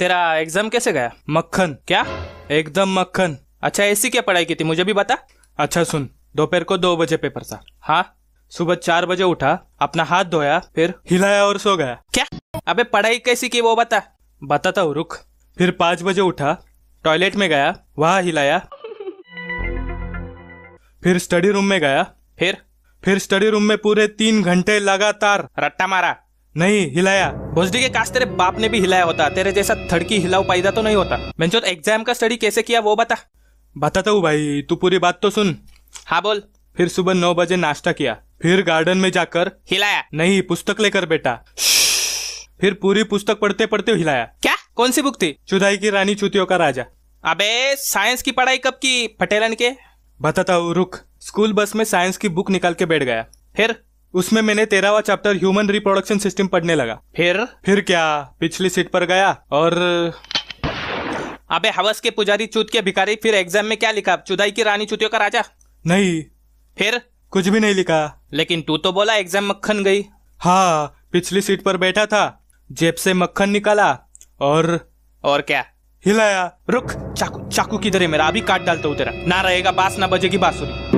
तेरा एग्जाम कैसे गया मक्खन क्या एकदम मक्खन अच्छा ऐसी क्या पढ़ाई की थी मुझे भी बता अच्छा सुन दोपहर को दो बजे पेपर था हाँ सुबह चार बजे उठा अपना हाथ धोया फिर हिलाया और सो गया क्या अबे पढ़ाई कैसी की वो बता बताता हूँ रुक फिर पांच बजे उठा टॉयलेट में गया वहाँ हिलाया फिर स्टडी रूम में गया फिर फिर स्टडी रूम में पूरे तीन घंटे लगातार रट्टा मारा नहीं हिलाया भोजडी के काश तेरे बाप ने भी हिलाया होता तेरे जैसा थड़की हिलाऊ पैदा तो नहीं होता बेंचो एग्जाम का स्टडी कैसे किया वो बता बताता हूँ भाई तू पूरी बात तो सुन हाँ बोल फिर सुबह नौ बजे नाश्ता किया फिर गार्डन में जाकर हिलाया नहीं पुस्तक लेकर बेटा फिर पूरी पुस्तक पढ़ते पढ़ते हिलाया क्या कौन सी बुक थी चुदाई की रानी चुतियों का राजा अबे साइंस की पढ़ाई कब की पटेलन के बताता हूँ रुख स्कूल बस में साइंस की बुक निकाल के बैठ गया फिर उसमें मैंने तेरहवा चैप्टर ह्यूमन रिप्रोडक्शन सिस्टम पढ़ने लगा फिर फिर क्या पिछली सीट पर गया और अबे हवस के पुजारी चूत के भिखारी फिर एग्जाम में क्या लिखा चुदाई की रानी चुतियों का राजा नहीं फिर कुछ भी नहीं लिखा लेकिन तू तो बोला एग्जाम मक्खन गई हाँ पिछली सीट पर बैठा था जेब से मक्खन निकाला और और क्या हिलाया रुक चाकू चाकू किधर है मेरा अभी काट डालता हूँ तेरा ना रहेगा बास ना बजेगी बासुरी